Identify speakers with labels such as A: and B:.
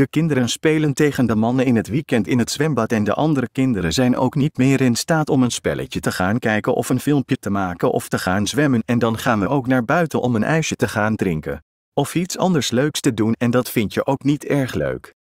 A: De kinderen spelen tegen de mannen in het weekend in het zwembad en de andere kinderen zijn ook niet meer in staat om een spelletje te gaan kijken of een filmpje te maken of te gaan zwemmen en dan gaan we ook naar buiten om een ijsje te gaan drinken. Of iets anders leuks te doen en dat vind je ook niet erg leuk.